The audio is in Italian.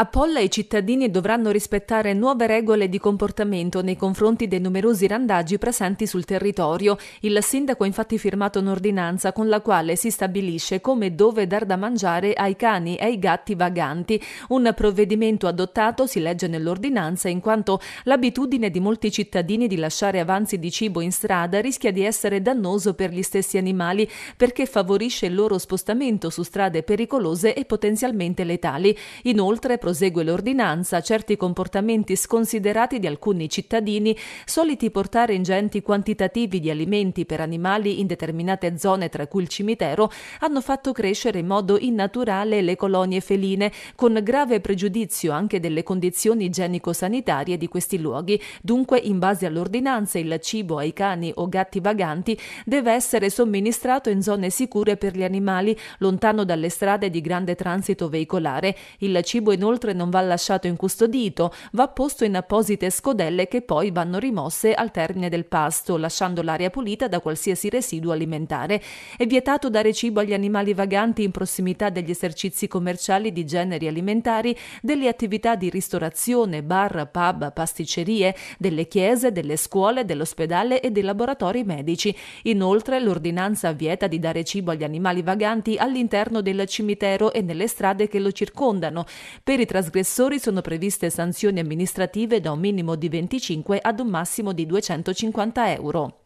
A Polla i cittadini dovranno rispettare nuove regole di comportamento nei confronti dei numerosi randaggi presenti sul territorio. Il sindaco ha infatti firmato un'ordinanza con la quale si stabilisce come e dove dar da mangiare ai cani e ai gatti vaganti. Un provvedimento adottato, si legge nell'ordinanza, in quanto l'abitudine di molti cittadini di lasciare avanzi di cibo in strada rischia di essere dannoso per gli stessi animali perché favorisce il loro spostamento su strade pericolose e potenzialmente letali. Inoltre, prosegue l'ordinanza, certi comportamenti sconsiderati di alcuni cittadini, soliti portare ingenti quantitativi di alimenti per animali in determinate zone, tra cui il cimitero, hanno fatto crescere in modo innaturale le colonie feline, con grave pregiudizio anche delle condizioni igienico-sanitarie di questi luoghi. Dunque, in base all'ordinanza, il cibo ai cani o gatti vaganti deve essere somministrato in zone sicure per gli animali, lontano dalle strade di grande transito veicolare. Il cibo inoltre Inoltre non va lasciato incustodito, va posto in apposite scodelle che poi vanno rimosse al termine del pasto, lasciando l'aria pulita da qualsiasi residuo alimentare. È vietato dare cibo agli animali vaganti in prossimità degli esercizi commerciali di generi alimentari, delle attività di ristorazione, bar, pub, pasticcerie, delle chiese, delle scuole, dell'ospedale e dei laboratori medici. Inoltre l'ordinanza vieta di dare cibo agli animali vaganti all'interno del cimitero e nelle strade che lo circondano. Per i trasgressori sono previste sanzioni amministrative da un minimo di 25 ad un massimo di 250 euro.